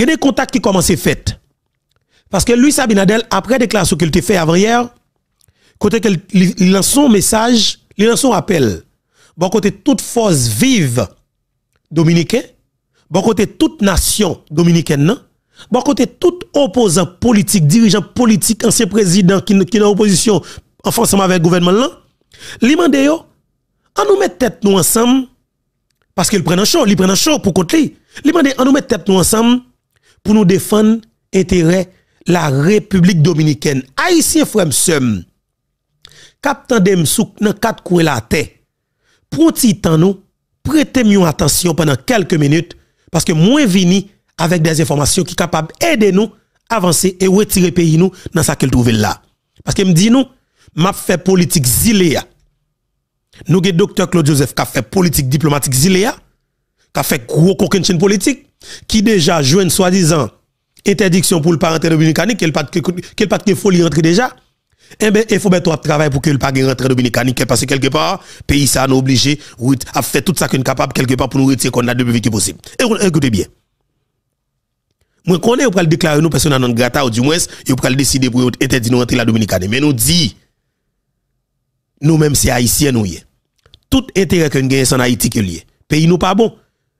y a des contacts qui commencent à faire. Parce que Luis Abinadel, après déclaration qu'il a fait avant-hier, côté qu'il lance son message, il lance son appel. Bon côté toute force vive dominicaine, bon côté toute nation dominicaine, bon côté tout opposant politique, dirigeant politique, ancien président qui est en opposition en France avec le gouvernement là, li on nous met tête nous ensemble, parce qu'il prend un chaud, il prend un chaud pour côté. Li mande, on nous met tête nous ensemble, pour nous défendre de la République dominicaine. Haïtien frère sommes. captain de souk dans quatre coins la terre. pour nous, nous, prêtez attention pendant quelques minutes parce que moins vini avec des informations qui sont capables d'aider nous avancer et retirer pays nous dans ce qu'elle trouve là. Parce que me dit nous, m'a fait politique ziléa. Nous avons docteur Claude Joseph qui a fait politique diplomatique ziléa qui a fait gros chaîne politique, qui déjà joue une soi-disant interdiction pour le en dominicain, qu'elle pas de folie rentrer déjà. Eh bien, il faut mettre un travail pour qu'elle pas rentrer dominicain, parce que quelque part, pays ça nous obligé à faire tout ça qu'on est capable quelque part pour nous retirer qu'on a de plus possible. Et écoutez bien. Moi, qu'on est, on le déclarer nous personne non grata, ou du moins, on peut décider pour interdire nous rentrer la dominicaine. Mais nous dit, nous-mêmes, c'est haïtien, nous y Tout intérêt qu'on gagne, c'est en Haïti que lié. Pays nous pas bon.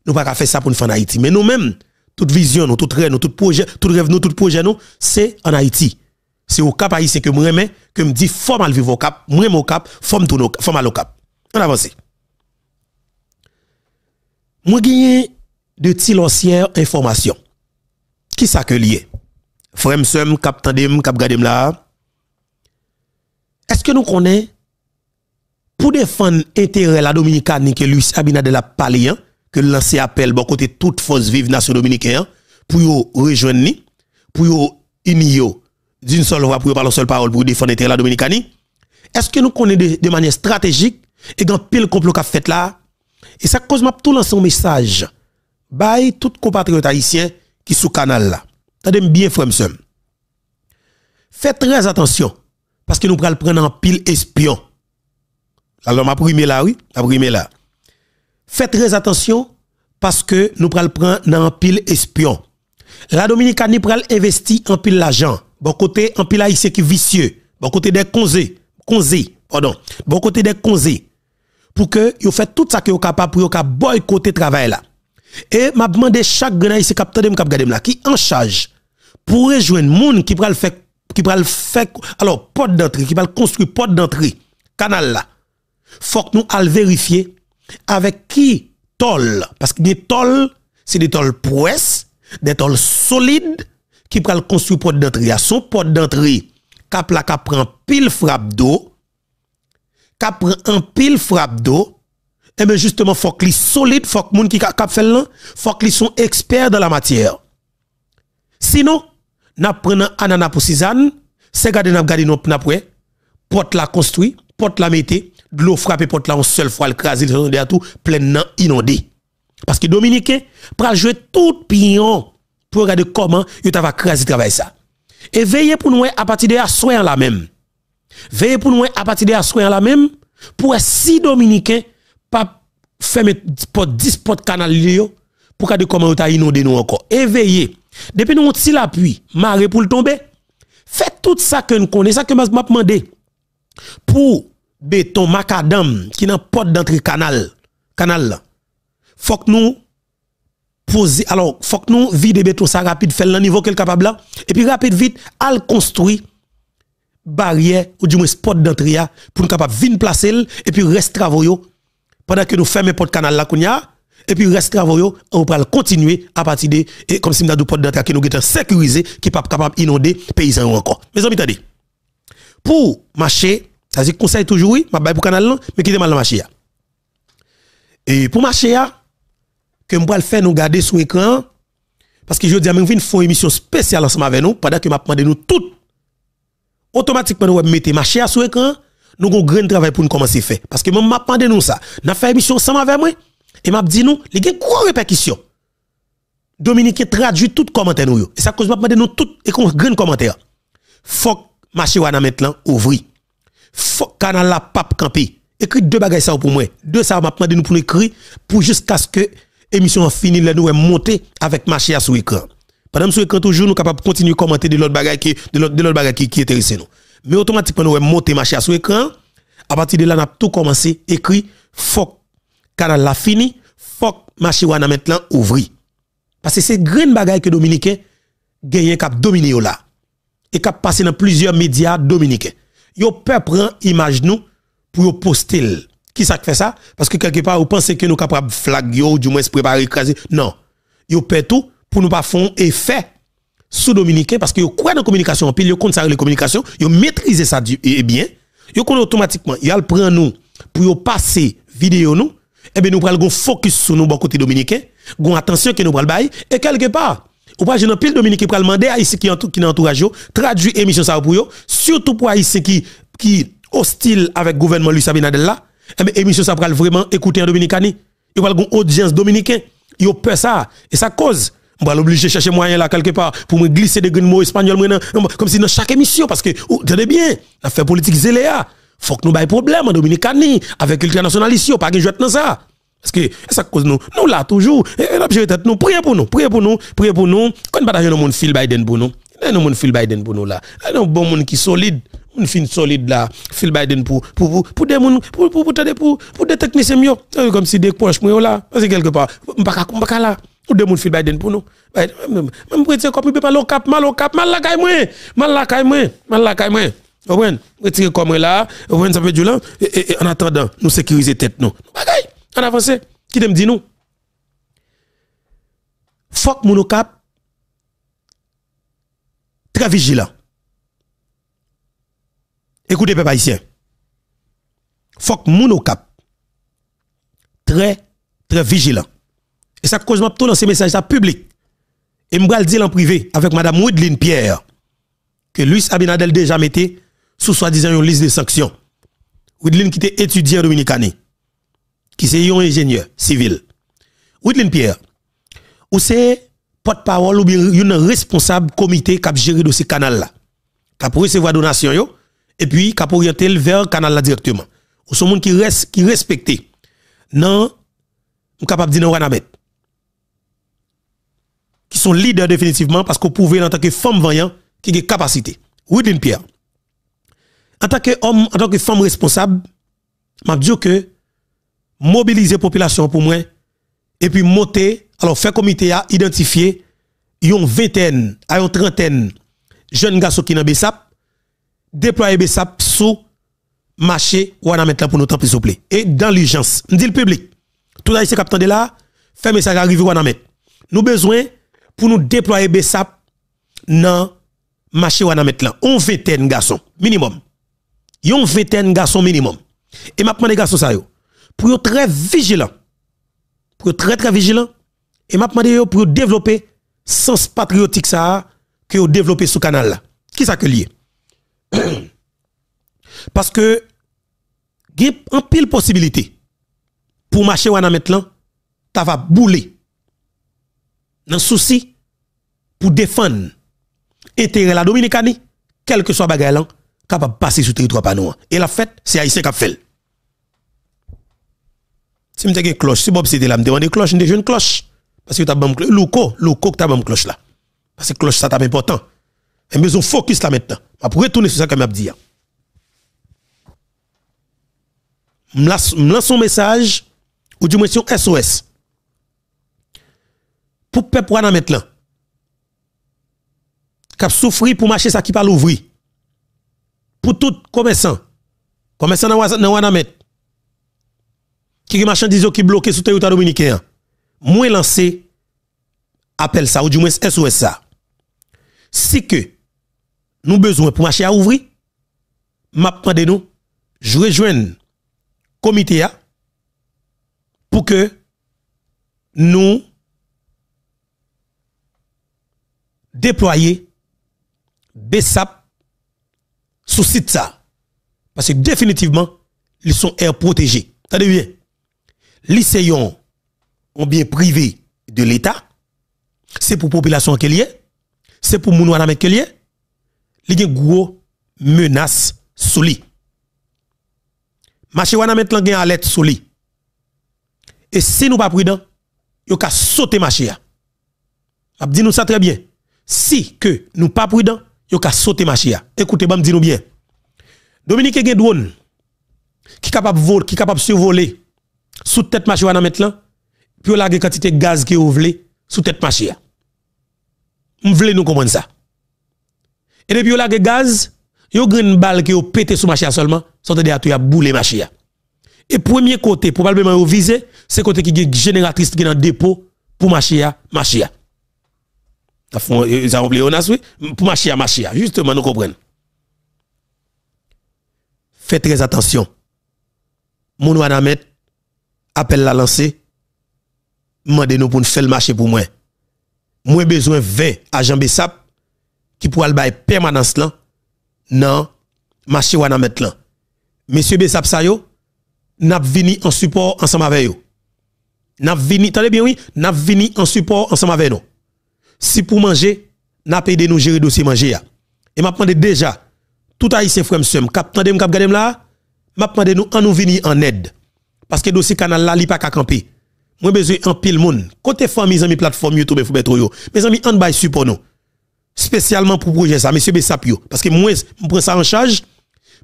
Nous pas faire ça pour nous faire en Haïti. Mais nous-mêmes, toute vision, nous, tout rêve, nous, tout projet, tout rêve, nous, tout projet, nous, c'est en Haïti. C'est au Cap Haïtien que je me que me dit, forme à vivre au Cap, moi au Cap, forme tout forme au Cap. On avance. Moi, j'ai de ancienne informations. Qui ça que lié? Frère, soeur, cap tandem, cap gadem là. Est-ce que nous connaissons, pour défendre l'intérêt de la Dominicaine que Luis Abinadel a parlé, hein? que lancer appel bon côté toute force vive nation dominicaine pour rejoindre ni pour unir d'une seule voix pour parler seule parole pour défendre la dominicaine. est-ce que nous connaissons de, manière stratégique et dans pile complot qu'a fait là et ça cause m'a tout lancer un message bye tout compatriote haïtien qui sous canal là tendez bien frère faites très attention parce que nous prenons prendre en pile espion alors m'a primé là oui m'a primé là Faites très attention parce que nous prenons dans un pile espion. La Dominicanie pral investi en pile l'argent. Bon côté en pile haïtien qui vicieux. Bon côté des conzé, conzé, pardon. Bon côté des conzé. pour que vous fait tout ça que vous capable pour vous boycotter travail là. Et m'a demandé chaque grand ici capteur cap là qui en charge pour rejoindre monde qui pral fait qui pral fait alors porte d'entrée qui pral construire porte d'entrée canal là. Faut que nous al vérifier avec qui tol, parce que des tol, c'est des tol prouesses, des tol solides, qui pral construire porte d'entrée. Son porte d'entrée, cap la cap prend pile frappe d'eau, cap prend un pile frappe d'eau, et eh bien justement, faut qu'il solide solides, faut que les qui cap faire là, faut qu'ils soient experts dans la matière. Sinon, n'a prenons ananas pour c'est garder n'a garder n'a porte la construit, porte la mettez, l'eau frappée porte là une seule fois, le craser, le tout, pleinement inondé. Parce que Dominicain, pour jouer tout pion pour regarder comment il va craser travail ça. Et veillez pour nous à partir de là, soyez la même. Veillez pour nous à partir de là, soyez la même. Pour si Dominicain, pas fermer 10 potes canal pour regarder comment il a inondé nous encore. Et veillez. Depuis nous, on tire l'appui, marée pour le tomber. Faites tout ça que nous connaissons, ça que m'a demandé. Pour béton macadam qui n'a pas d'entrée canal canal là faut que nous poser alors faut que nous vide béton ça rapide faire le niveau qu'elle capable là et puis rapide vite al construit barrière ou du moins spot d'entrée pour nous capable venir placer et puis reste travaux pendant que nous fermons porte canal là et puis reste travaux on va continuer à partir de et comme si nous avons porte d'entrée qui nous est sécurisé qui pas capable inonder paysan encore mes amis attendez pour marcher ça veut conseil toujours oui, m'a bail pour canal mais qui mal marché Et pour marché que le faire nous garder sur écran parce que je dis à font une émission spéciale ensemble avec nous pendant que m'a demandé nous tout. automatiquement nous mettre marché sur écran nous avons un grand travail pour nous commencer à faire. Parce que même m'a demandé nous ça. faire fait émission ensemble avec moi et m'a dit nous, il y a une grosse répercussion. Dominique traduit tout commentaire nous. Et ça cause m'a demandé nous tout et qu'on grand commentaire. Faut que maintenant ouvrir canal la pape campé. Écrit deux bagages ça pour moi. Deux ça m'a De nous pour écrire pour jusqu'à ce que émission fini là nous monter avec marché à sous écran. Pendant sous écran toujours nous capable continuer commenter de l'autre bagage qui de l'autre de l'autre bagage qui qui intéresse nous. Mais automatiquement nous monter marché à sous écran. À partir de là, on a tout commencé écrit Fok canal la fini, faut marché a maintenant ouvri. Parce que c'est grande bagaille que dominicain gagne cap dominer là et cap passer dans plusieurs médias dominicains yo peut prendre image nous pour poster. Qui ça fait ça Parce que quelque part, vous pensez que nous capables flag yo, du moins se préparer écraser. Non. Yo peut tout pour nous pas faire effet sous dominicain parce que yo croit dans communication, puis yo compte ça les communications, yo maîtriser ça et eh, eh, bien. Yo connaît automatiquement, yo le prend nous pour passer vidéo nous, et eh bien nous prenons focus sur nous bon côté dominicain, gon attention que nous prenons bail et quelque part ou pas, j'ai un pile Dominique qui peut demander à ici qui entourage, traduit émission ça pour eux, surtout pour ici qui, qui hostile avec le gouvernement Luis Abinadel là. Et eh ben, émission ça pral vraiment écouter en Dominicani. Il va une audience dominicaine. Il peur ça. Et ça cause. Je vais l'obliger de chercher moyen là quelque part pour me glisser des mots espagnols comme si dans chaque émission. Parce que, tenez bien, la fait politique zéléa. Faut que nous baillons problème en Dominicani avec l'ultra nationaliste. Pas de jouet dans ça. Parce que ça cause nous, nous là toujours, et l'objet tête nous, priez pour nous, priez pour nous, priez pour nous, quand nous partageons monde Phil Biden pour nous, nous monde Phil Biden pour nous là, un bon monde qui solide, une fin solide là, Phil Biden pour, pour, pour, pour des monde, pour, pour, pour, pour, des techniciens mieux, comme si des proches moi là, parce que quelque part, on pas là, ou des monde Phil Biden pour nous, même, même, retirer comme pas le cap, mal au cap, mal la caille moi, mal la caille moi, mal la caille moi. Vous Retirer comme là, vous ça veut dire là, en attendant, nous sécuriser tête nous. En avancé, qui te dit nous? Fok monokap, très vigilant. Écoutez, peuple haïtien. Fok monocap, très, très vigilant. Et ça cause tout dans ces messages à public. Et m'bral dire en privé avec madame Woodlin Pierre que Luis Abinadel déjà mettait sous soi-disant une liste de sanctions. Woodlin qui était étudiant dominicani qui c'est un ingénieur civil. Widlin Pierre, ou c'est porte-parole ou bien un responsable comité qui a géré de ce canal-là, qui a recevoir donation et puis qui a orienté vers le canal-là directement. Ou son monde qui reste, qui respecte. Non, je suis capable de dire non, Qui sont leaders définitivement parce qu'on pouvait en tant que femme vaillante qui a des capacités. Pierre, en tant homme, en tant que femme responsable, m'a dit que mobiliser population pour moi et puis monter alors faire comité à identifier une vingtaine à une trentaine jeunes garçons qui dans BESAP déployer BESAP sous marché ou là pour nous temps s'il plaît et dans l'urgence dis le public tout ça ici capitaine de là fait message arrivé ou à nous besoin pour nous déployer BESAP dans marché ou à là on vingtaine garçons minimum une vingtaine garçons minimum et maintenant les garçons ça yo pour être très vigilant. Pour être très très vigilant. Et m'a demandé pour développer sens patriotique ça que vous développez ce canal là. Qui ça que lié? Parce que il y a pile possibilité pour marcher ou maintenant, tu va bouler dans souci pour défendre intérêt la Dominicanie, quel que soit bagay capable de passer sur territoire panou. Et la fête, c'est Haïtien qui fait. Si je une cloche, si Bob c'était là, je demande cloche, je une cloche. Parce que t'as as cloche. Louko, Louko, cloche là. Parce que cloche, ça t'a important. Et eh, mais on focus là maintenant. Je vais retourner sur ça comme je dit. Je lance un message, ou du moins sur SOS. Pour le peuple dans mettre là. Qui souffrir pour marcher ça qui pas l'ouvrir. Pour tout commerçant. Commerçant dans mettre qui est marchandise qui bloqué sous territoire dominicain, moins lancé appel ça, ou du moins SOS ça. Si que nous besoin pour marché à ouvrir, m'a nous, je rejoins comité pour que nous déployions BESAP sous site ça. Parce que définitivement, ils sont air protégés. T'as bien lycéens ont bien privé de l'État, c'est pour population qu'elle est, c'est pour moun wana qu'elle est, il y a gros menace sur lui. Marché wana met à alerte sur lui. Et si nous pas prudents, yo ka sauter marché a. dit nous ça très bien. Si que nous pas prudents, yo ka sauter marché Écoutez, bam dit nous bien. Dominique un drone qui capable voler, qui capable survoler sous tête marché dans mettre là puis la quantité de gaz qui vous voulez sous tête marché on voulez nous comprendre ça et depuis la gaz yo une balle qui vous pété sous marché seulement sorte de tout a boulé marché et premier côté probablement vous visez c'est côté qui est génératrice qui est dans dépôt pour marché marché ça ont oublié on oui pour marché marché justement nous comprenons faites très attention mon anamet appel la lancé, demandez nous pour nous faire le marché pour moi. Moi besoin 20 agents Bessap qui pour aller permanence là dans marché wana mettre là. Monsieur Bessap ça yo, n'a vini en support ensemble avec yo. N'a vini, attendez bien oui, n'a vini en support ensemble avec nous. Si pour manger, n'a aidé nous gérer dossier manger ya. Et m'a demandé déjà tout haïtien frère monsieur, cap tande m cap gade m là, m'a demandé nous en nous venir en aide parce que dossier canal là, il pas qu'à camper. Moi, besoin un pile monde. Côté famille, amis, plateforme YouTube, faut mettre yo. Mes amis, on bail support nous. Spécialement pour projet ça, monsieur Bessapio. Parce que moi, je prends ça en charge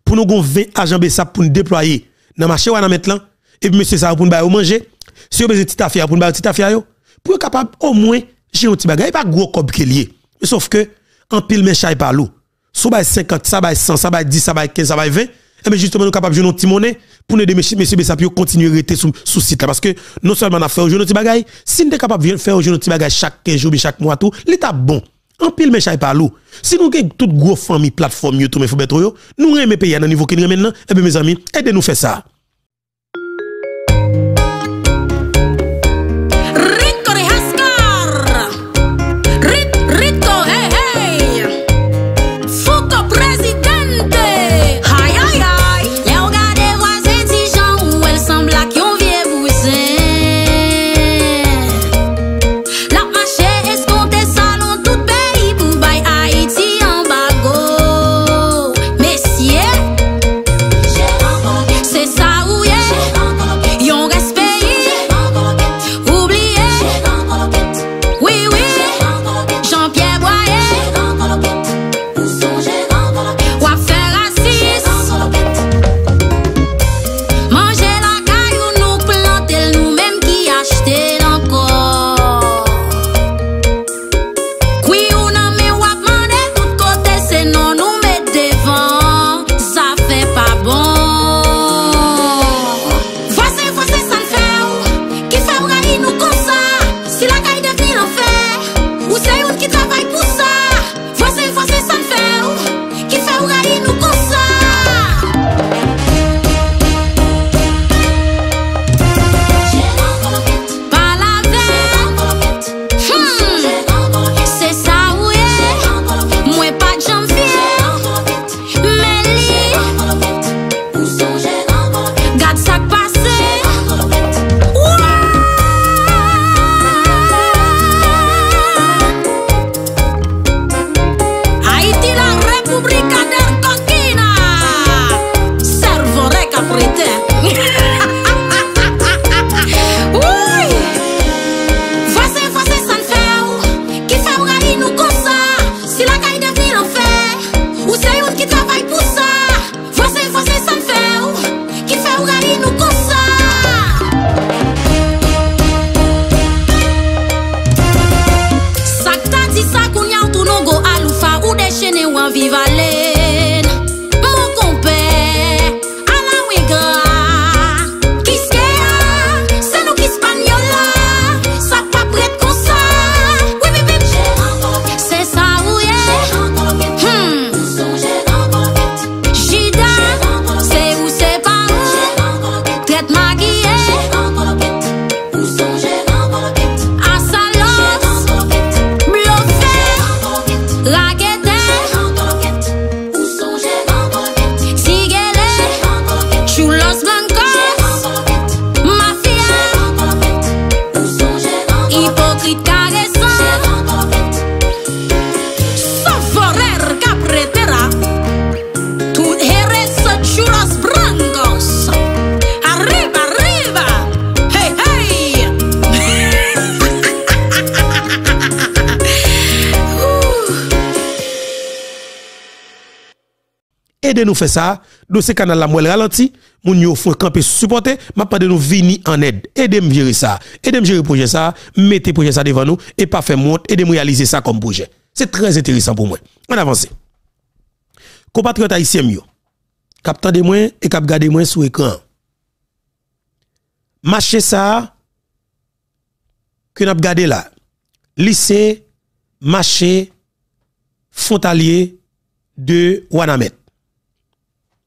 pour nous avons 20 agents Bessap pour nous déployer dans le marché ou à maintenant. Et puis, monsieur, ça pour nous manger. Si vous avez petite affaire, pour nous petite affaire, yo. Pour être capable, au moins, j'ai un petit bagage. pas gros cob qui Sauf que, en pile, mes chats pas l'eau. Si vous avez 50, ça va 100, ça va 10, ça va 15, ça va 20. Eh bien justement, nous sommes capables de jouer nos petit pour nous aider, messieurs, messieurs, continuer à rester sous ce site-là. Parce que non seulement on a fait un petit bagage, si nous sommes capables de faire un petit bagage chaque jour jours, chaque mois, tout, l'état bon. En pile, mes chers pas Si nous avons toute grosse famille, plateforme, YouTube, mais faut nous aimons payer à un niveau que nous maintenant, eh bien, mes amis, aidez-nous faire ça. aidez nous faire ça. Dans ce canal-là, moi, ralenti. Moun yo camper supporter. Ma pas de nous venir en aide. Aidez-moi gérer ça. Aidez-moi gérer projet ça. Mettez projet ça devant nous. Et pas faire monte. Aidez-moi réaliser ça comme projet. C'est très intéressant pour moi. On avance. Compatriotes haïtiens, yo. capteur de moi et cap gade moi sur écran. Marché ça. Que n'a gardé là. Lycée, marché, frontalier de Wanamet.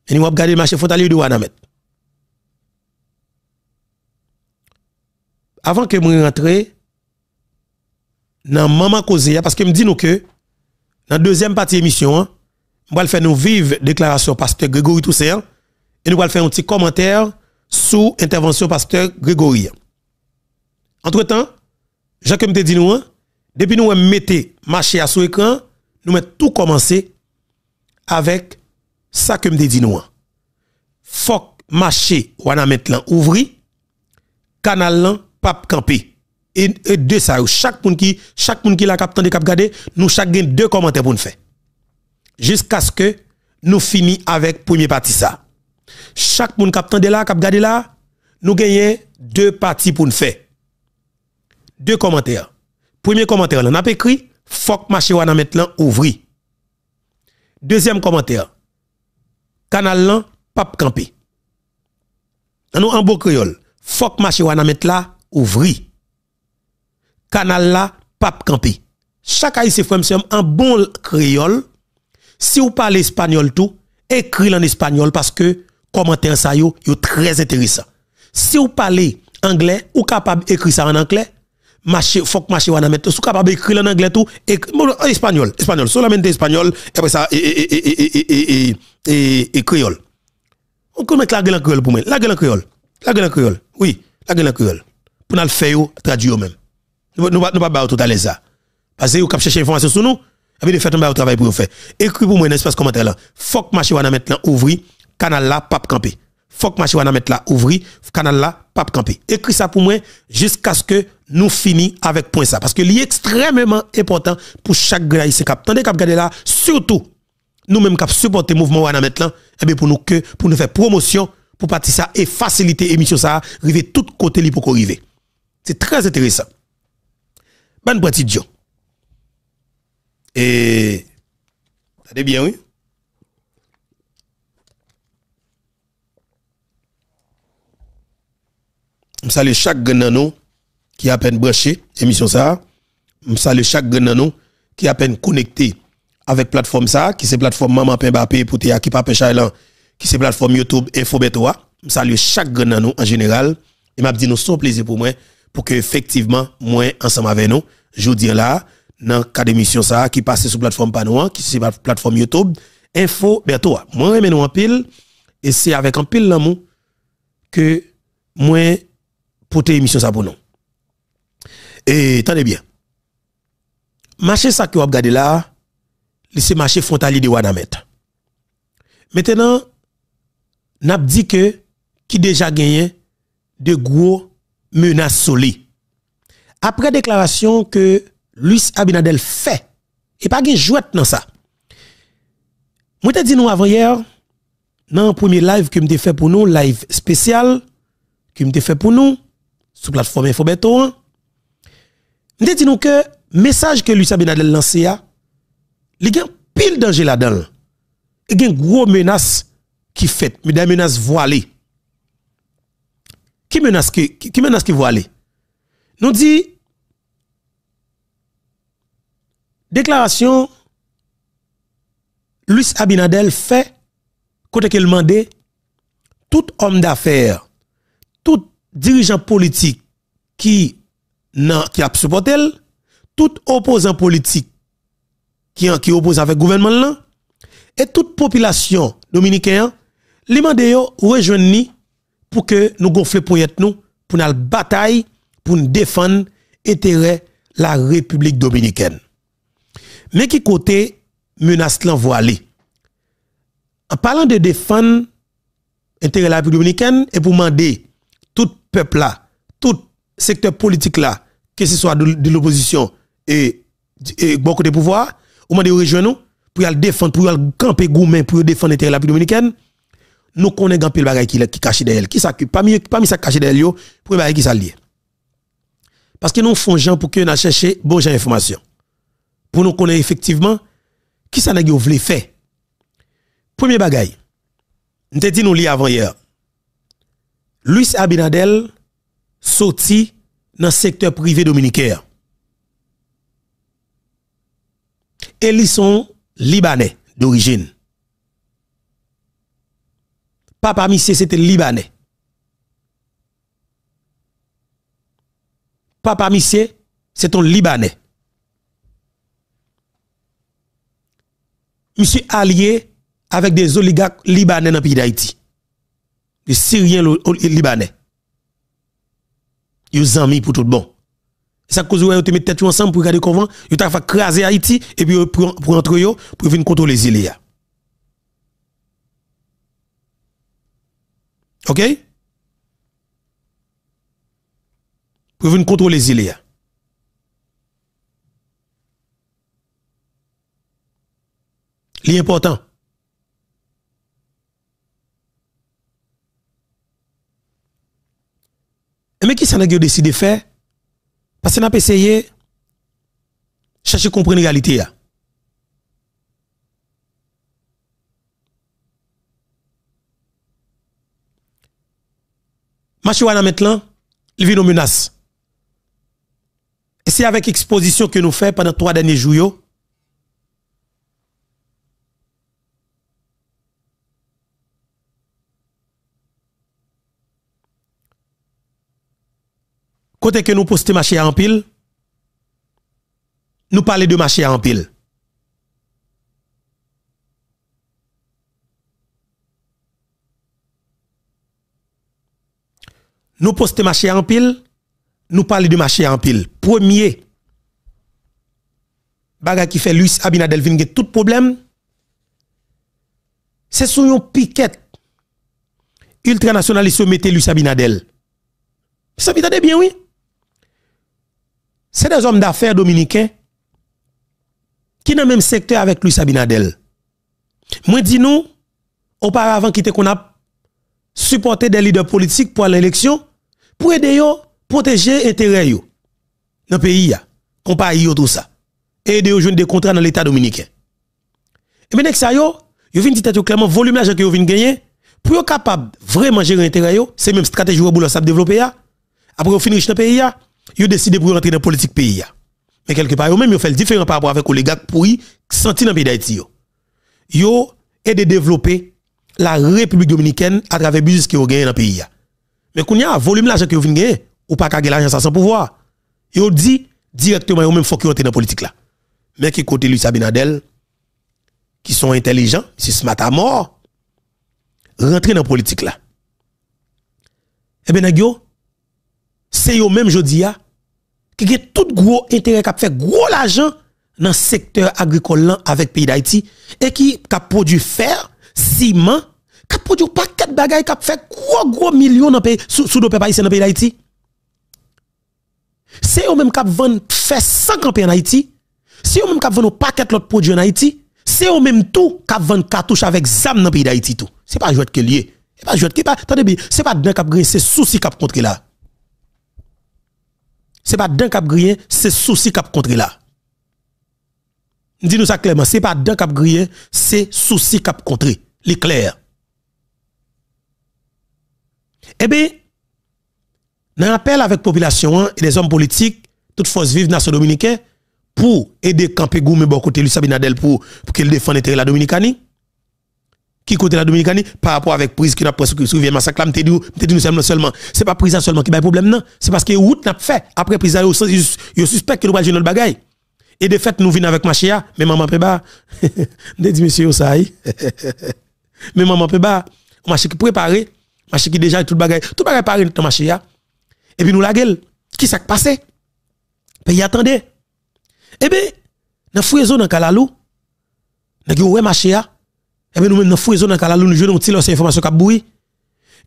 Et nous avons gardé le marché frontalier de Wanamet. Avant que nous rentre, dans maman causé parce que me dit que dans la deuxième partie de l'émission, nous va faire une vive déclaration pasteur Grégory Toussaint et nous allons faire un petit commentaire sous intervention pasteur Grégory. Entre-temps, Jacques me dit nous depuis nous le marché à sous écran, nous avons tout commencer avec ça que me dit nous. Faut marché wana là ouvri canal lan pap camper et, e deux ça chaque moun qui chaque moun qui la cap tande cap nous chaque gen deux commentaires pour nous faire jusqu'à ce que nous finissons avec premier partie ça chaque moun cap tande là cap gade là nous gagnons deux parties pour nous faire deux commentaires premier commentaire on a écrit faut marché ou lan ouvri deuxième commentaire canal là, pape campé. Nous, en beau créole, fok marché wana mettre là, ouvri. Canal là, pape campé. Chaque haïtien frère en bon créole, si vous parlez espagnol tout, écrit en espagnol parce que commentaire ça yo, yo très intéressant. Si vous parlez anglais, ou capable écrire ça en anglais, marché faut marché wana mettre sou capable écrire en anglais tout écri en espagnol espagnol solamente espagnol et après ça et, et, et, e, e, e, et, et créole. On mettre la gueule en créole pour moi. La gueule en créole. La gueule en créole. Oui, la gueule en créole. Pour nous le faire, traduire même. Nous ne pouvons pas tout à l'aise ça. Hein. Parce que vous avez cherché information sur nous, avez de faire un travail pour vous faire. Écris pour moi dans l'espace commentaire là. Faut que marché mettre ouvri, canal là pape campé. Faut que maintenant ouvri, canal là pape campé. Écris ça pour moi jusqu'à ce que nous finissions avec point ça parce que c'est extrêmement important pour chaque gars ici cap. Tendez cap regarder là, surtout nous-mêmes qui supporter le mouvement maintenant, eh pour nous que, pour nous faire promotion, pour partir et faciliter l'émission ça, arriver tout côté li pour arriver. C'est très intéressant. Bonne pratique, Dieu. Et, allez bien, oui? Je salue chaque grand-nano qui a peine branché, émission ça. Je salue chaque grand-nano qui a peine connecté avec plateforme ça, qui c'est plateforme Maman Pembappé pour te qui pas qui c'est plateforme YouTube Info Infobetoa. Salut chaque grand nous en général. Et m'a dit nous son plaisir pour moi pour que effectivement moi ensemble avec nous, je dis là dans cas d'émission ça qui passe sur plateforme Panoa, qui c'est plateforme YouTube Info Betoa. Moi je nous en pile et c'est avec en pile l'amour que moi tes émission ça pour nous. Et tenez bien. Marché ça que vous regardez là, c'est marché frontalier de Wanamet. Maintenant, n'a dit que qui déjà gagné de gros menaces solides. Après déclaration que Luis Abinadel fait, et pas de jouet dans ça. Moi t'ai dit nous avant hier, dans le premier live que m'te fait pour nous, live spécial que m'te fait pour nous, sur plateforme Infobeto, m'te dit nous que message que Luis Abinadel lancé hein, il y a pile danger là-dedans. Il y a une grosse menace qui fait, mais des menaces Qui menace qui, qui menace qui voilée? Nous dit déclaration Luis Abinadel fait côté qu'il mandait tout homme d'affaires, tout dirigeant politique qui qui a supporté tout opposant politique qui, qui oppose avec gouvernement là. Et toute population dominicaine, li mande yo rejoindre pour que nous gonfler pour nous, pour nous bataille, pour nous défendre intérêt la République dominicaine. Mais qui côté menace l'envoi En parlant de défendre intérêt la République dominicaine et pour demander tout peuple là, tout secteur politique là, que ce soit de, l'opposition et, et beaucoup de pouvoir, au moment dit rejoindre nous, pour aller défendre, pour aller camper gourmet, pour défendre l'intérêt de la République dominicaine, nous connaissons un peu qui, qui cache derrière. Qui s'occupe, parmi, parmi ça caché derrière, pour choses qui s'allie. Parce que nous faisons gens pour que nous cherchions bon informations. Pour nous connaître effectivement qui ça nous faire. Premier bagaille, Nous te dit nous avant hier. Luis Abinadel sorti dans le secteur privé dominicain. ils sont libanais d'origine. Papa Missé, c'était libanais. Papa Missé, c'est un libanais. suis allié avec des oligarques libanais dans le pays d'Haïti. Des Syriens libanais. Ils ont mis pour tout bon ça cause où te met tête ensemble pour regarder comment ils t'a fait craser Haïti et puis pour pour entre eux pour venir contrôler les îles OK Pour venir contrôler les îles important. Mais qui s'en a décidé de faire parce que nous avons essayé de chercher à comprendre la réalité. Machiwana maintenant, il vit nos menaces. Et c'est avec l'exposition que nous faisons pendant trois derniers jours, Côté que nous poster marché en pile, nous parlons de marché en pile. Nous poster marché en pile, nous parlons de marché en pile. Premier, baga qui fait Luis Abinadel tout problème, c'est sur un piquette ultranationaliste mettez mettait Luis Abinadel. Ça bien, oui c'est des hommes d'affaires dominicains qui dans le même secteur avec Luis Abinadel. Moi dis nous, auparavant qui qu'on a supporté des leaders politiques pour l'élection, pour aider à protéger intérêt yo dans le pays, compagnie yo tout ça. Et aider à jouer des contrats dans l'État dominicain. Et maintenant que ça yo, yo vient dire clairement volume l'argent que yo vient gagner pour être capable vraiment gérer intérêt yo, c'est même stratégie que ça développer après on finissez dans le pays ils ont décidé pour rentrer dans la politique pays. Mais quelque part, ils même fait différent par rapport avec les gars pour y senti dans le pays d'Haïti. Ils ont aidé développer la République dominicaine à travers le business qu'ils ont gagné dans le pays. Mais quand il y a un volume l'argent qu'ils ont gagné, ou pas gagner l'argent sans pouvoir. Ils ont dit directement, ils ont même faut qu'ils dans la politique. là. Mais qui côté Luis Abinadel, qui sont intelligents, si smart à mort, rentrer dans la politique là. Eh bien, c'est eux même je dis, ah, qui ont tout gros intérêt qui fait gros l'argent dans le secteur agricole avec le pays d'Haïti et qui ont produit fer, ciment, qui ont produit paquet de bagages qui ont fait gros gros millions dans pays sous le pays dans pays d'Haïti. C'est eux même qui ont fait 100 campagnes en Haïti. C'est eux même qui un paquet de produits en Haïti. C'est eux même tout qui vendent cartouches avec zam dans pays d'Haïti tout. C'est pas jouet que lié. C'est pas jouet qui pas attendez bien, c'est pas dedans qui a c'est souci qui a contre là c'est pas d'un cap grillé, c'est souci cap contre là. Dis-nous ça clairement, c'est pas d'un cap grillé, c'est souci cap contre. L'éclair. Eh bien, dans appel avec la population hein, et les hommes politiques, toute force vive nation dominicaine, pour aider Campé Goumé bon côté Luis pour, qu'il défende l'intérêt la Dominicanie qui côté la Dominicanie par rapport avec prise qui n'a pas soulevé massacre là m'te dit nous dit seulement seulement c'est pas prise seulement qui a problème non c'est parce que route n'a fait après prise au sens il suspecte que nous pas autre bagaille et de fait nous venons avec machia mais maman peba pas dit monsieur ça mais maman peba pas marché qui préparé Machia qui déjà tout bagaille tout bagaille paré dans machia et puis nous la gueule qui s'est passé pays attendez et eh bien dans fouezo dans kalalou dans ouais machia et eh bien, nous-mêmes, dans Fouézo, dans Kalalou, nous jouons, nous information qui boui.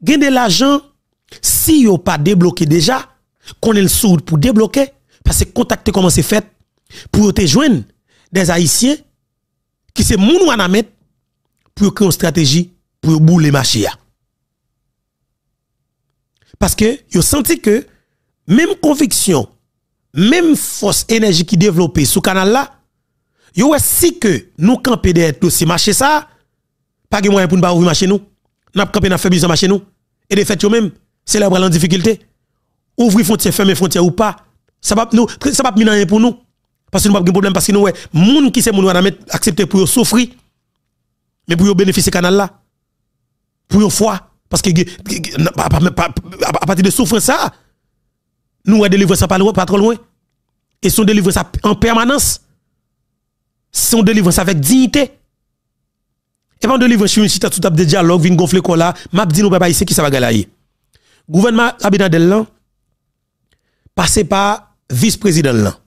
Gagner de l'argent, si vous pas débloqué déjà, qu'on est le sourd pour débloquer, parce que contacter comment c'est fait, pour te joindre des Haïtiens qui se ou en mettre pour créer une stratégie pour bouler marché. Parce que vous senti que même conviction, même force énergie qui développée sous canal là, vous si que nous camper derrière dossier marché ça, pas de moyen pour nous pas ouvrir chaîne. nous. avons pas campé n'a fait des ma maison. Et de fait même, c'est là en difficulté. Ouvrir frontières, fermer frontières ou pas, ça va nous ça va rien pour nous. Parce que nous avons un problème parce que nous ouais, gens qui c'est monde pour mettre accepter pour souffrir mais pour bénéficier canal là. Pour foi parce que à partir de souffrir ça nous on délivre ça pas loin, pas trop loin. Et son délivre ça en permanence. Son délivre ça avec dignité. Et pendant livre sur une cité tout de dialogue, vin gonfler cola, m'a dit nous papa ici qui ça va galayer. Gouvernement Abinadel là passé par vice-président là.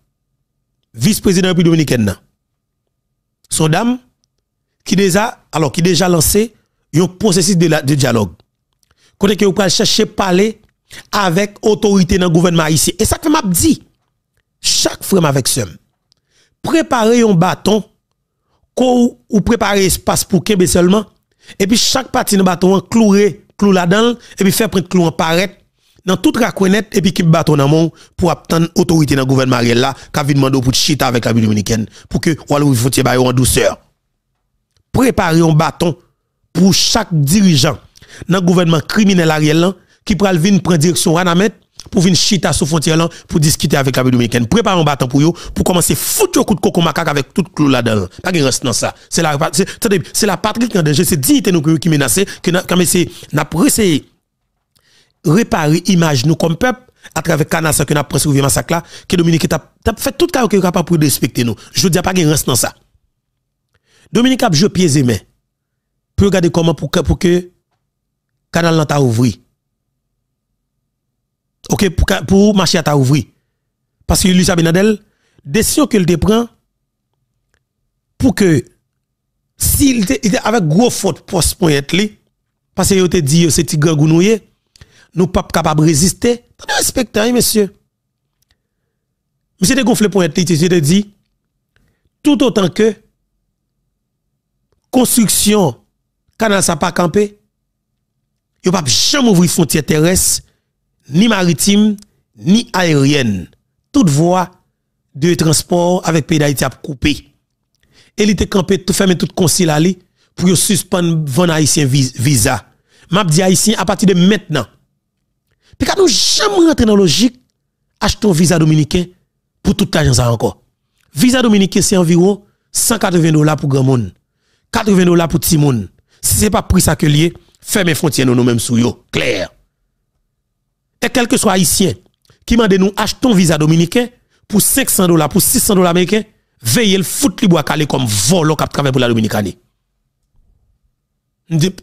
Vice-président République dominicaine là. Son dame qui déjà alors qui déjà lancé un processus de, dialogue. Côté que vous pouvez chercher parler avec autorité dans le gouvernement ici. Et ça que m'a dit chaque frère avec ce Préparez un bâton quand ou préparer espace pour Kébe seulement et puis chaque partie de bâton clouer clou là-dedans et puis faire prendre clou en paraître dans toute raconnette et puis qui bâton dans mon pour obtenir autorité dans le gouvernement Ariel là qui vient demander pour chita avec la dominicaine pour que ou alors frontière en douceur préparer un bâton pour chaque dirigeant dans le gouvernement criminel Ariel là qui pral venir prendre direction Ranamet pour venir chita sous frontière là pour discuter avec la dominicaine prépare un bâton pour eux pour commencer foutre coup de coco macaque avec tout clou là-dedans pas de reste dans ça c'est la c'est la patrie qui en danger c'est dignité nous qui menacée que n'a c'est n'a réparer image nous comme peuple à travers canassa que n'a à ouvrir massacre là que Dominique t'a fait tout cas capable pour respecter nous je dis pas de reste dans ça Dominique a joué pieds et mains pour regarder comment pour que pour que canal t'a ouvert OK pour marcher à ta ouvrir parce que Lucia Benadel décision qu'elle te prend pour que s'il était avec gros faute pour pour point li parce que te dit c'est petit gangounoyé nous pas capable résister t'as respecté hein, monsieur monsieur te gonflé pour être li te dit tout autant que construction canal ça pas campé ne pas jamais ouvrir frontière terrestre ni maritime, ni aérienne. Toute voie de transport avec pays d'Haïti a coupé. Et il était campé tout fermé tout concile pour suspendre vos haïtien visa. M'a dit haïtien à partir de maintenant. Puis quand nous jamais rentrer dans la logique un visa dominicain pour toute l'agence encore. Visa dominicain c'est environ 180 dollars pour grand monde, 80 dollars pour petit monde. Si n'est pas pris ça que lié, fermez frontières nous mêmes sous et quel que soit haïtien qui m'a dit nous achetons visa dominicain pour 500 dollars, pour 600 dollars américains, veillez le foot libre à caler comme vol cap travail pour la Dominicanie.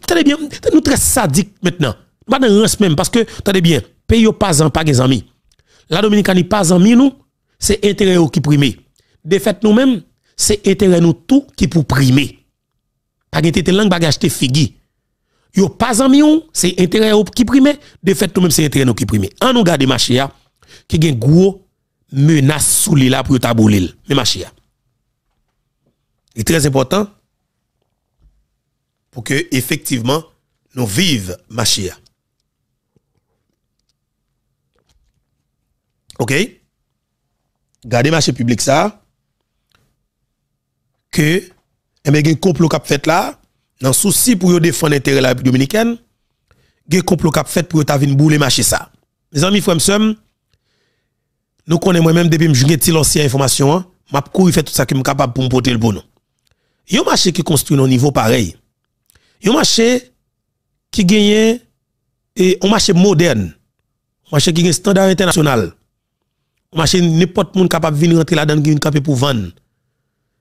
très bien, nous très sadiques maintenant. Pas de parce que, tenez bien, pays pas en pas des amis. La Dominicanie pas en nous, c'est intérêt qui prime. fait, nous-mêmes, c'est intérêt nous tout qui pour primer. Pas de langue, pas acheter yo pas en million, c'est intérêt qui prime, de fait tout même c'est intérêt qui prime. En nous garder marché qui gen gros menace sous les là pour tabouler mais marché est très important pour que effectivement nous vive marché OK Garder marché public ça que et mais gen complot qu'a fait là dans souci pour défendre l'intérêt de la République dominicaine, il y a un complot qui fait pour venir bouler marcher ça. Mes amis, frères et nous connaissons moi-même depuis que je suis l'ancienne information, hein. m'a fait tout ça que je suis capable pour me porter le bon. Il y a un marché qui construit un niveau pareil. Il y a un marché qui gagne et un marché moderne. Un marché qui gagne standard international. Un marché n'importe qui capable de venir rentrer là-dedans qui pour vendre.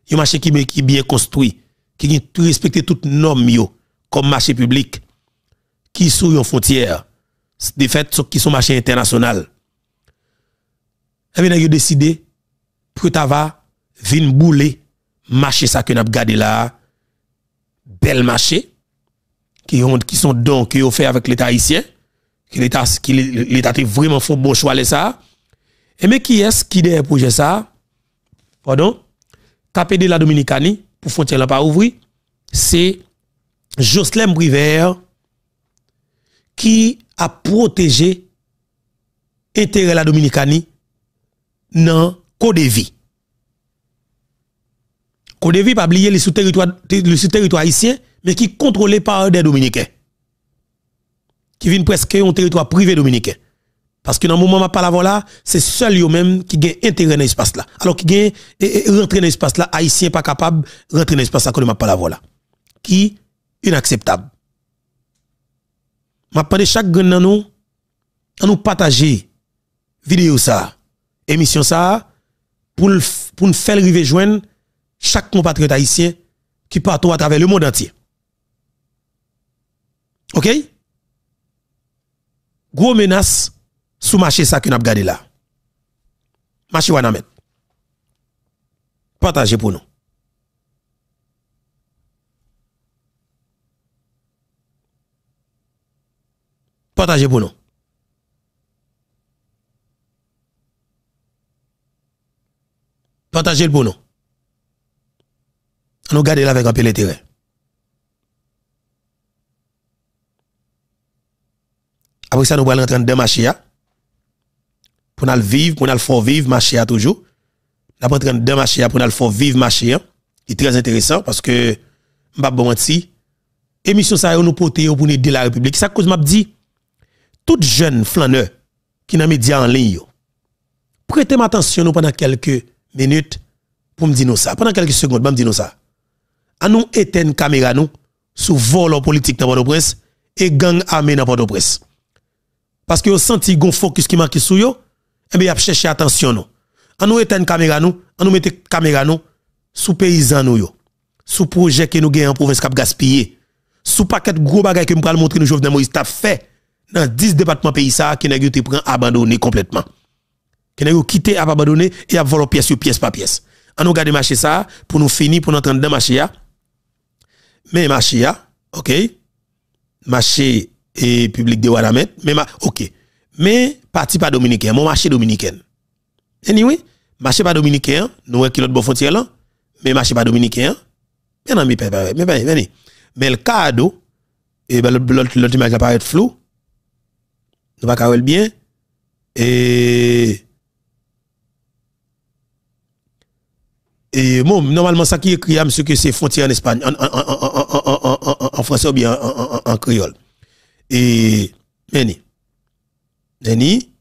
Il y a un marché qui est bien construit qui respectent toutes toutes normes comme marché public qui sont aux frontières des faits qui sont marché international Eh bien ont décidé pour ta va vin bouler marché ça que n'a gardé là bel marché qui ont qui sont donc qui ont fait avec l'état haïtien que l'état qui l'état vraiment faut bon choix ça et eh mais qui est-ce qui derrière ça pardon de la Dominicanie pour frontière là pas ouvrir, c'est Jocelyn River qui a protégé intérêt la Dominicanie dans Côte de Vie. Côte de pas oublier le sous-territoire haïtien, mais qui est contrôlé par des Dominicains. Qui vient presque un territoire privé dominicain. Parce que dans le moment où je parle là, c'est seul eux même qui ont intérêt dans l'espace là. Alors qui a eh, eh, rentrer dans l'espace là, haïtien pas capable de rentrer dans l'espace là quand je parle là. Qui inacceptable. Je parle chaque grand nous, à nous partager vidéo ça, émission ça, pour pour nous faire arriver joindre chaque compatriote haïtien qui partout à travers le monde entier. OK? Gros menace sous marché ça que nous avons gardé là. Marché Wanamet. Partagez pour nous. Partagez pour nous. Partagez pour nous. Nous gardons là avec un peu d'intérêt. Après ça, nous allons rentrer dans le là pour nous vivre, pour nous vivre, marché à toujours. Nous avons de marcher pour nous vivre, marché. C'est hein, très intéressant parce que, je ne dire, émission ça nous porter pour nous dire la République. Ça cause m'a dit, tout jeune flâneur qui n'a média en ligne, prêtez-moi attention pendant quelques minutes pour me dire ça. Pendant quelques secondes, je me dire ça. À nous éteindre caméra nous sous vol politique dans Port-au-Prince et gang armé dans port au presse. Parce que vous senti un focus qui marque sur vous eh bien, chercher attention nous. On nous éteint caméra nous, on nous mette caméra nous sous paysan nous yo. Sous projet que nous gagnons en province cap gaspiller. Sous paquet gros bagages que nous pral montrer nous Jovenel Moïse t'a fait dans 10 départements pays ça qui n'a été prend abandonné complètement. Qui n'a quitté à abandonné et a volé pièce sur pièce par pièce. On nous garde marché ça pour nous finir pour nous entendre dans marché Mais marché OK? Marché et public de Wadamet, mais ma, OK mais parti pas dominicain, mon marché dominicain. Anyway, marché pas dominicain, nous avons l'autre bon frontière là, mais marché pas dominicain. Mais non, mais mais mais mais mais le cadeau et eh ben l'autre image apparaît flou. Nous pas le bien et et bon, normalement ça qui est écrit monsieur que c'est frontière en Espagne en, en, en, en français ou bien en, créole. Et mais Neni,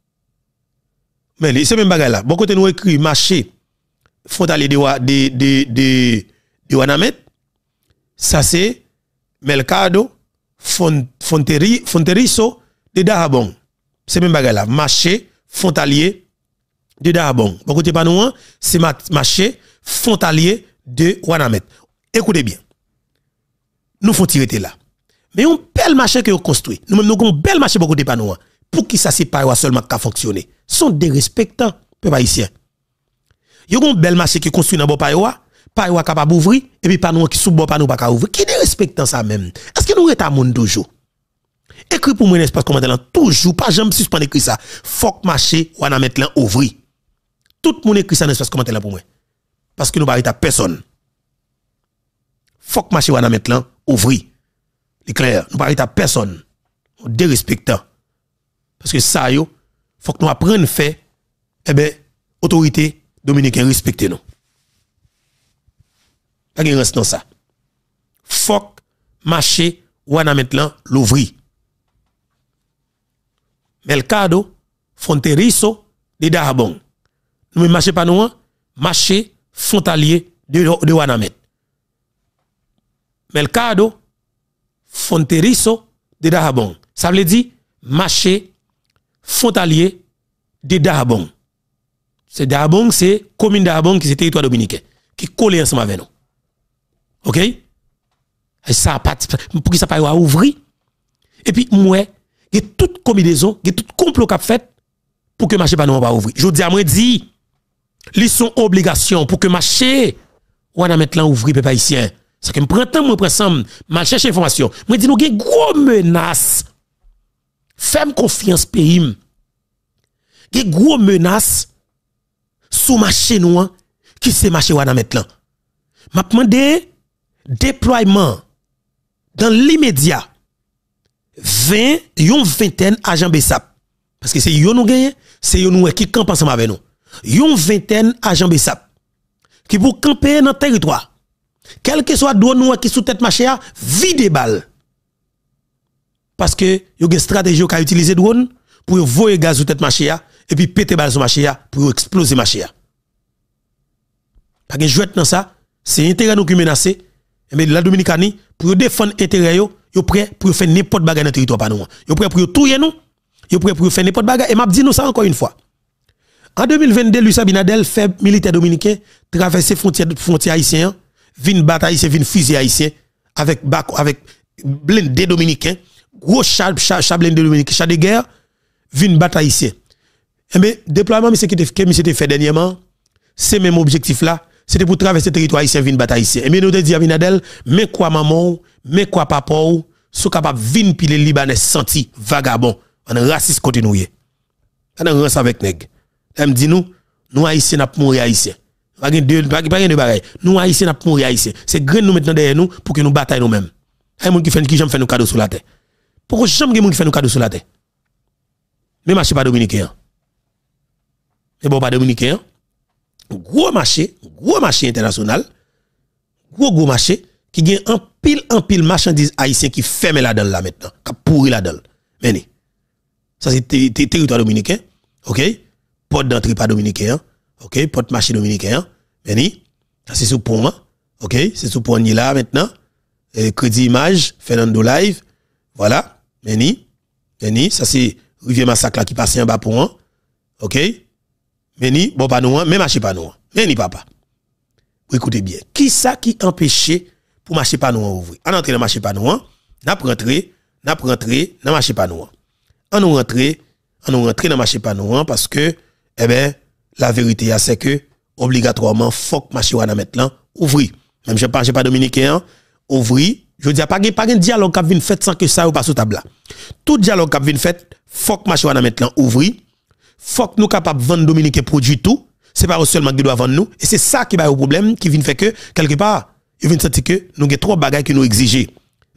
mais c'est même bagay là. Bon côté nous écrit marché frontalier de Wanamet. Ça c'est Melcado Fonteriso de Darabon. C'est même bagay là, marché frontalier de Darabon. Bon côté pas hein. c'est marché frontalier de Wanamet. Écoutez bien. Nous font tirer là. Mais on bel marché que construit. Nous même nous avons un bel marché beaucoup de nous. Hein pour qui ça c'est pas seulement qu'à fonctionner sont dérespectants peuple haïtien a un bel marché qui construit dans bon qui n'a pas ouvrir et puis pas nous qui sous bon pas nous pas ouvrir qui dérespectant ça même est-ce que nous reta monde toujours Écris pour moi l'espace commentaire toujours pas jamais suspendre écrit ça faut marché ou en mettre là ouvrir tout le monde écrit ça dans l'espace commentaire pour moi parce que nous pas à personne faut marché ou en mettre là ouvrir c'est clair nous pas à personne dérespectant parce que ça, il faut que nous apprenions à faire, eh bien, autorité dominicaine respecte nous. Pas de reste dans ça. Faut que marché ou en maintenant Melcado, Fonterizo, de Darabon. Nous ne marchons pas nous, hein? marché frontalier de, de Wanamet. Melcado, Fonterizo, de Darabon. Ça veut dire marché frontalier de Dabong. C'est Dabong, c'est commune darabong qui le territoire dominicain, qui collé ensemble avec nous. OK Et ça pas pour qui ça pas ouvrir. Et puis moi, il y a toute combinaison, il y a tout complot qu'a fait pour que marché pas nous pas ouvrir. Je dis à moi dit ils sont obligations pour que marché on a mettre là ouvrir peuple haïtien. C'est que me prend temps moi prend ensemble, cherche information. Moi dis nous une grosse menace Femme confiance pays. Il y a menace sous ma noir qui se marché dans maintenant. M'a demandé déploiement dans l'immédiat 20 yon vingtaine agents BESAP parce que c'est yon nous gagne, c'est yon nous qui campe ensemble avec nous. Yon vingtaine agents BESAP qui pour camper dans le territoire. Quel que soit droit nous qui sous tête marché vide balles parce que a une stratégie a utilisé drone pour le gaz ou tête marché et puis péter balle sur marché pour exploser marché Parce que jouet dans ça, c'est l'intérêt nous qui menacé mais la Dominicanie pour défendre l'intérêt, yo, yo prêt pour faire n'importe quoi dans territoire pas nous. Yo prêt pour touyer nous, yo prêt pour faire n'importe quoi. et m'a dit nous ça encore une fois. En 2022, Luis Abinadel fait militaire dominicain traverser frontière frontière haïtienne, vin bataille, vin fusil haïtien avec avec blindé dominicain gros chab, chab, chablin de Dominique, chab de guerre, vin bataille ici. Et bien, eh ben, déploiement, monsieur qui était fait dernièrement, c'est même objectif là, c'était pour traverser le territoire ici, vin bataille ici. Et eh bien, nous dit Nadel, mais quoi maman, mais quoi papa, sont capables de vin pile Libanais senti vagabond, un raciste continué. On a avec nèg. Elle me dit nous, nous haïtiens n'a pas mourir haïtiens. Pas de pas de bagaille. Nous haïtiens n'a pas mourir haïtiens. C'est grand, nous maintenant derrière nous pour que nous bataille nous-mêmes. y a des gens qui font faire nous cadeau sur la terre. Pourquoi jamais quelqu'un fait un cadeau sur la tête? Mais marché pas dominicain. Mais bon, pas dominicain. Gros marché, gros marché international, gros gros marché qui gagne un pile en pile marchandises haïtiennes qui ferment la dalle là maintenant, qui pourri la dalle. Mais ça c'est territoire dominicain, OK Porte d'entrée pas dominicain, OK Porte marché dominicain, mais ça c'est sous point. OK C'est sous pont là maintenant. Et crédit image, Fernando Live, voilà. Mais ni, ça c'est rivière massacre qui passe en bas pour un. OK Mais bon pas nous, mais marchez pas nous. Mais papa. Vous écoutez bien. Qui ça qui empêchait pour marcher pas nous ouvrir En entrée dans marché pas nous, n'a pas rentré, n'a pas rentré, n'a marché pas nous. En nous rentrer, en nous rentré dans marché pas nous parce que eh ben la vérité c'est que obligatoirement faut que marché là ouvrir. Même je parle pas dominicain, hein. ouvrir je dis pas pas un dialogue qui vient fait sans que ça ou pas sous table Tout dialogue qui vient fait, faut que marché maintenant ouvri, faut que nous capable vendre Dominique produit tout, c'est pas seulement qui doit vendre nous et c'est ça qui va le problème qui vient faire que quelque part, il vient sentir que nous avons trois bagages qui nous exigent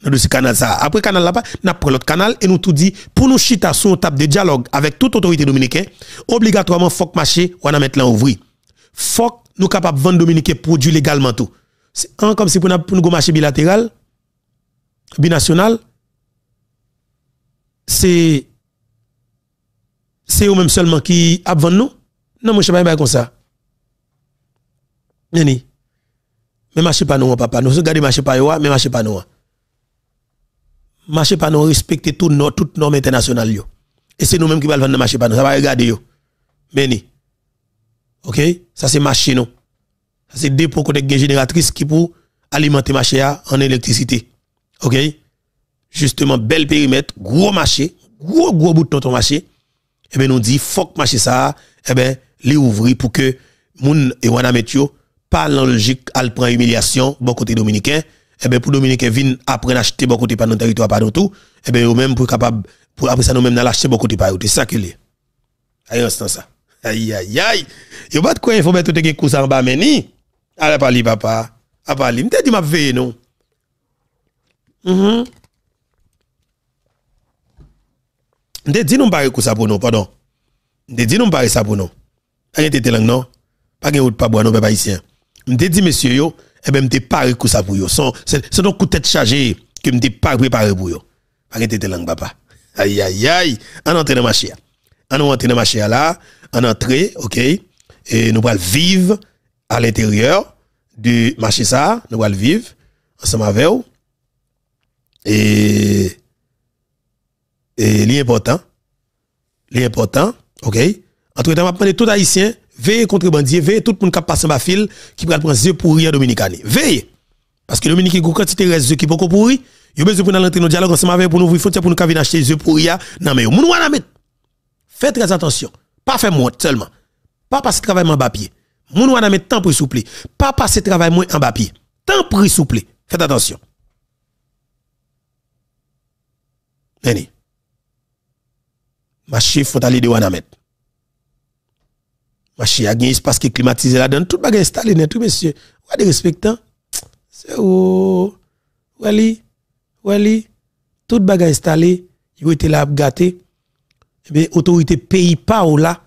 dans ce canal ça. Après canal là-bas, nous prenons l'autre canal et nous tout dit pour nous chita sur table de dialogue avec toute autorité dominicaine, obligatoirement faut que marché on mettre là ouvri. Faut nous capable vendre Dominique produit légalement tout. C'est comme si pour nous pour nous marché bilatéral binational, c'est c'est eux-mêmes seulement qui avant nous. Non, moi, je ne pas comme ça. Nani. Mais marchez pas nous, papa. Nous regardez marchez pas nous, mais marchez pas nous. Marchez pas nous, respectez toutes nos toutes normes internationales. Et c'est nous-mêmes qui allons vendre marchez pas nous. Ça va regarder yo. Meni. OK? Ça c'est marché nous. Ça c'est dépôt de génératrice qui pour alimenter marché en électricité. OK Justement bel périmètre, gros marché, gros gros bout de ton marché. Eh bien nous dit faut marché ça, eh ben les ouvrir pour que moun et wana metio pas logique al prend humiliation bon côté dominicain. Eh bien pour dominicain vin après l'acheter bon côté pas dans territoire pas dans tout, eh bien eux même pour capable pour après ça nous même dans l'acheter bon côté pas c'est ça que les. Aïe instant ça. Aïe aïe aïe. Yo pas de quoi il faut mettre tout gen ça en bas mais ni. Allez parler papa. A ah, parler, m'te dit m'a dire, non. Mhm. -hmm. De di pas mbare ça pour nous pardon. De di nou mbare sa pou nou. A yon tete non? Pas gen ou bois non, pe pas ici. monsieur yo, eh ben m'te pare kou sa yo. Son, c'est donc coup tête chargé que m'te pas préparé pour yo. Pa gen tete papa. Aïe aïe aïe, en entre dans ma marché. on entre dans ma marché là, on entre OK et nous allons vivre à l'intérieur du marché ça, nous allons vivre ensemble avec vous et et l'important l'important OK entre temps m'a demander tout haïtien veillez contrebandier veillez tout le monde qui passe en bas fil qui prend prendre yeux pour rien dominicain veillez parce que dominique quand quantité reste qui beaucoup pourri yo besoin pour entrer dans dialogue ensemble avec pour nous ouvrir frontières pour nous venir acheter yeux pour rien non mais moun wana mettre faites très attention pas faire moi seulement pas passer travail en bas pied moun wana mettre temps pour souple pas passer travail moins en bas pied temps pour souple faites attention Tenez. il faut aller de Wanamet. Ma il a gagné espace qui est climatisé là-dedans. Tout le installé, net, tout, monsieur. Ou des respectants. C'est où. Wali. Wali. Tout le monde est installé. Ils été là, gâté. Mais autorité pays pas ou là.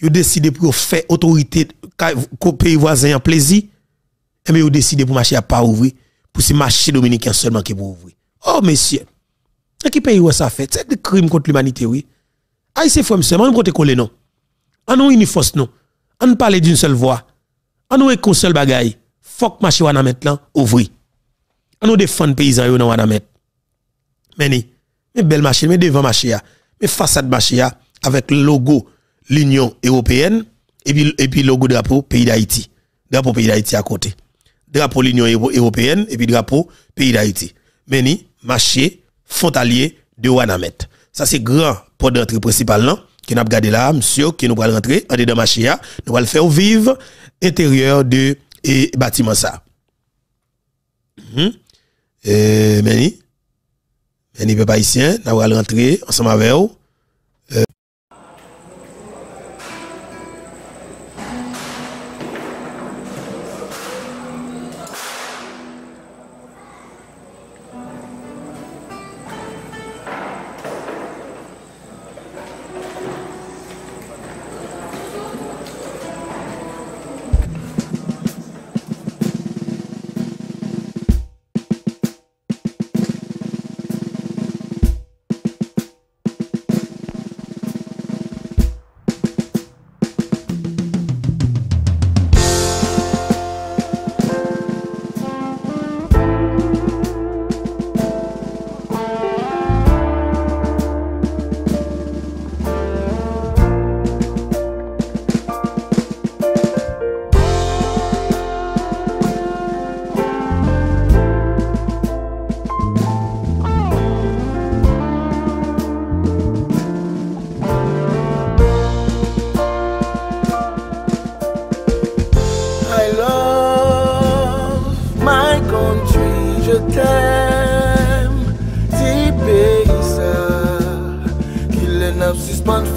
Ils décidé pour faire autorité, pays voisin en plaisir. Et eh bien, ils décidé pour marcher à pas ouvrir. Pour ce marché dominicain seulement qui pour ouvrir. Oh, messieurs. Dans quel pays où ça fait C'est des crimes contre l'humanité, oui. Aïe, c'est frère, c'est même côté non. En ah, nous une force, non. Ah, On parle d'une seule voix. En ah, nous une seul bagaille. Faut que marché maintenant ouvri. En nous défendre paysan yo nan wana met. Mais ni, mais belle marché, mais devant marché mais façade marché avec le logo l'Union européenne et puis et puis logo drapeau pays d'Haïti. Drapeau pays d'Haïti à côté. Drapeau l'Union européenne et puis drapeau pays d'Haïti. Meni, Fontalier de Wanamet. Ça, c'est grand pour d'entrée principal, Qui n'a pas gardé là, monsieur, qui nous va rentrer en dedans machia. Hein? Nous allons faire vivre intérieur de et bâtiment ça. -hmm. Meni, Meni, Papa haïtien, nous allons rentrer ensemble avec vous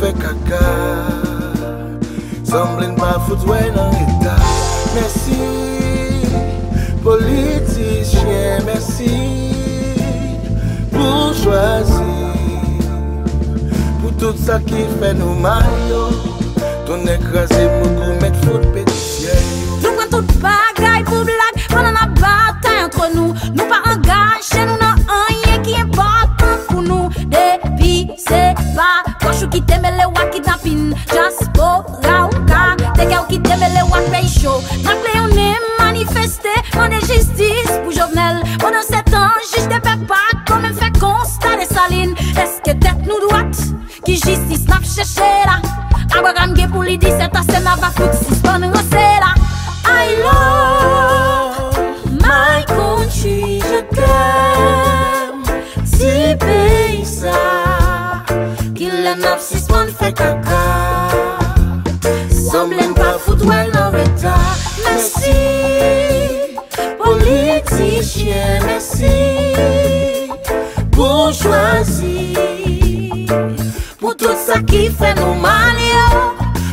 fe kaka pas pa fout wè nan eta Merci, Politisyen merci, Pou chwazi Pou tout ça qui fait nou mayo Ton écrasé mou kou met fout petisyen Nou mwen tout bagay pou blag Mwen an a batay entre nous Deme le wak pey chou Nakle yon ne manifestè Mande jistis pou jovnel Bonan setan, jish de pe pat Komem fekons, tare salin Eske tet nou doat Ki jistis nap cheshera Aba gamge pou li diset Ase nava kout si spanen Ki fè nou man yo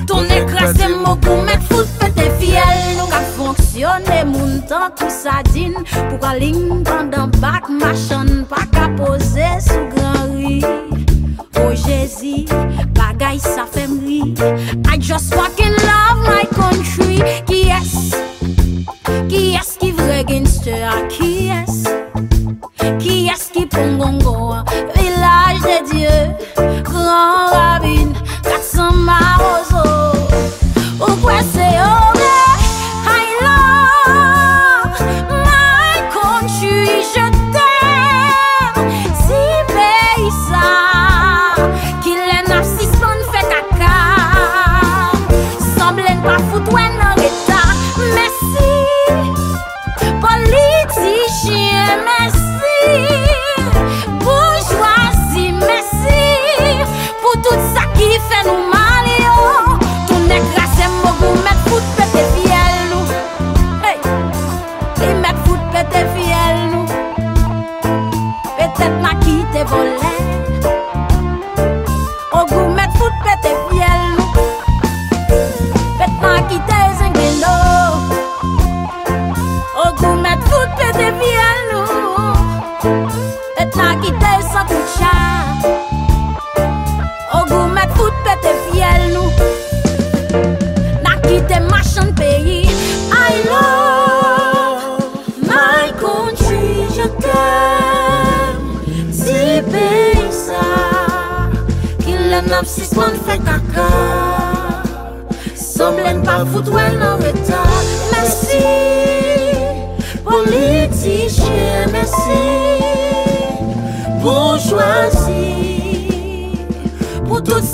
Ton ekrasè mou koumèk foute fè te fiel Nou kak fonksyonè moun tan tout sa din Pou kwa ling pran dan bak ma chan Npa kak pose sou gran ri O Jezi, bagay sa fè mri I just fokin la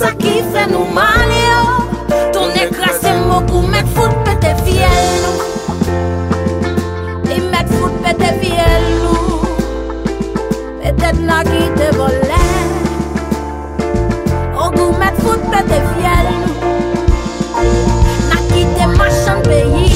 sa ki fè nou male yo oh. Tonè krasè mò pou mèk fout pè te nou I mèk fout pè te nou Pè tèt ki te volè O met mèk fout pè nou Na ki te machan peyi